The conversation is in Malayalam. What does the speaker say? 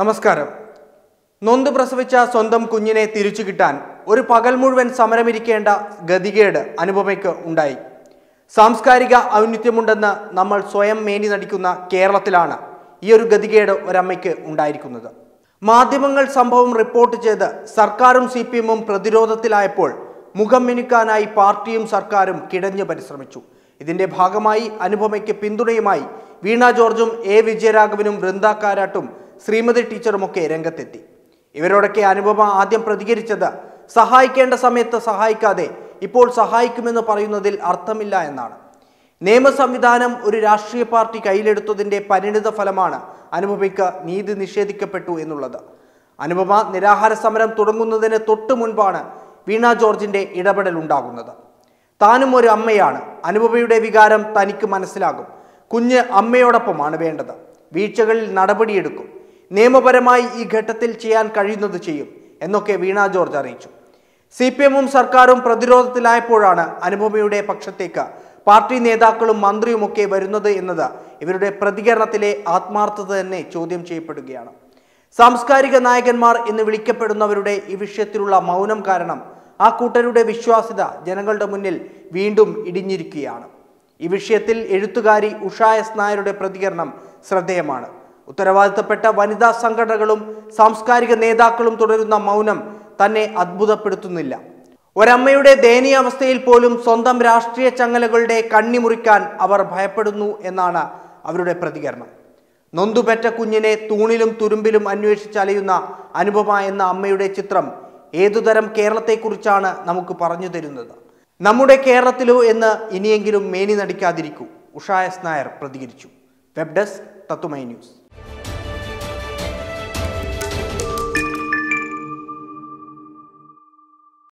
നമസ്കാരം നൊന്ത് പ്രസവിച്ച സ്വന്തം കുഞ്ഞിനെ തിരിച്ചു കിട്ടാൻ ഒരു പകൽ മുഴുവൻ സമരമിരിക്കേണ്ട ഗതികേട് അനുപമയ്ക്ക് ഉണ്ടായി സാംസ്കാരിക ഔന്നിത്യമുണ്ടെന്ന് നമ്മൾ സ്വയം മേനി നടിക്കുന്ന കേരളത്തിലാണ് ഈ ഒരു ഗതികേട് ഒരമ്മയ്ക്ക് ഉണ്ടായിരിക്കുന്നത് മാധ്യമങ്ങൾ സംഭവം റിപ്പോർട്ട് ചെയ്ത് സർക്കാരും സി പി എമ്മും പ്രതിരോധത്തിലായപ്പോൾ മുഖം മിനുക്കാനായി പാർട്ടിയും സർക്കാരും കിടഞ്ഞു പരിശ്രമിച്ചു ഇതിന്റെ ഭാഗമായി അനുപമയ്ക്ക് പിന്തുണയുമായി വീണ ജോർജും എ വിജയരാഘവനും വൃന്ദ കാരാട്ടും ശ്രീമതി ടീച്ചറുമൊക്കെ രംഗത്തെത്തി ഇവരോടൊക്കെ അനുപമ ആദ്യം പ്രതികരിച്ചത് സഹായിക്കേണ്ട സമയത്ത് സഹായിക്കാതെ ഇപ്പോൾ സഹായിക്കുമെന്ന് പറയുന്നതിൽ അർത്ഥമില്ല എന്നാണ് നിയമ സംവിധാനം ഒരു രാഷ്ട്രീയ പാർട്ടി കയ്യിലെടുത്തതിൻ്റെ പരിണിത ഫലമാണ് അനുപമയ്ക്ക് നീതി നിഷേധിക്കപ്പെട്ടു എന്നുള്ളത് അനുപമ നിരാഹാര സമരം തുടങ്ങുന്നതിന് തൊട്ടു മുൻപാണ് വീണ ജോർജിൻ്റെ ഇടപെടൽ ഉണ്ടാകുന്നത് താനും ഒരു അമ്മയാണ് അനുപമയുടെ വികാരം തനിക്ക് മനസ്സിലാകും കുഞ്ഞ് അമ്മയോടൊപ്പമാണ് വേണ്ടത് വീഴ്ചകളിൽ നടപടിയെടുക്കും നിയമപരമായി ഈ ഘട്ടത്തിൽ ചെയ്യാൻ കഴിയുന്നത് ചെയ്യും എന്നൊക്കെ വീണ ജോർജ് അറിയിച്ചു സി പി എമ്മും സർക്കാരും പ്രതിരോധത്തിലായപ്പോഴാണ് അനുപമയുടെ പക്ഷത്തേക്ക് പാർട്ടി നേതാക്കളും മന്ത്രിയുമൊക്കെ വരുന്നത് എന്നത് ഇവരുടെ പ്രതികരണത്തിലെ ആത്മാർത്ഥത തന്നെ ചോദ്യം ചെയ്യപ്പെടുകയാണ് സാംസ്കാരിക നായകന്മാർ എന്ന് വിളിക്കപ്പെടുന്നവരുടെ ഈ വിഷയത്തിലുള്ള മൗനം കാരണം ആ കൂട്ടരുടെ വിശ്വാസ്യത ജനങ്ങളുടെ മുന്നിൽ വീണ്ടും ഇടിഞ്ഞിരിക്കുകയാണ് ഈ വിഷയത്തിൽ എഴുത്തുകാരി ഉഷായസ് നായരുടെ പ്രതികരണം ശ്രദ്ധേയമാണ് ഉത്തരവാദിത്തപ്പെട്ട വനിതാ സംഘടനകളും സാംസ്കാരിക നേതാക്കളും തുടരുന്ന മൗനം തന്നെ അത്ഭുതപ്പെടുത്തുന്നില്ല ഒരമ്മയുടെ ദയനീയാവസ്ഥയിൽ പോലും സ്വന്തം രാഷ്ട്രീയ ചങ്ങലകളുടെ കണ്ണിമുറിക്കാൻ അവർ ഭയപ്പെടുന്നു എന്നാണ് അവരുടെ പ്രതികരണം നൊന്തുപെറ്റ കുഞ്ഞിനെ തൂണിലും തുരുമ്പിലും അന്വേഷിച്ചലയുന്ന അനുപമ എന്ന അമ്മയുടെ ചിത്രം ഏതുതരം കേരളത്തെക്കുറിച്ചാണ് നമുക്ക് പറഞ്ഞു തരുന്നത് നമ്മുടെ കേരളത്തിലോ എന്ന് ഇനിയെങ്കിലും മേനി നടിക്കാതിരിക്കൂ ഉഷായസ് നായർ പ്രതികരിച്ചു വെബ് ഡെസ്ക് തത്തുമൈ ന്യൂസ്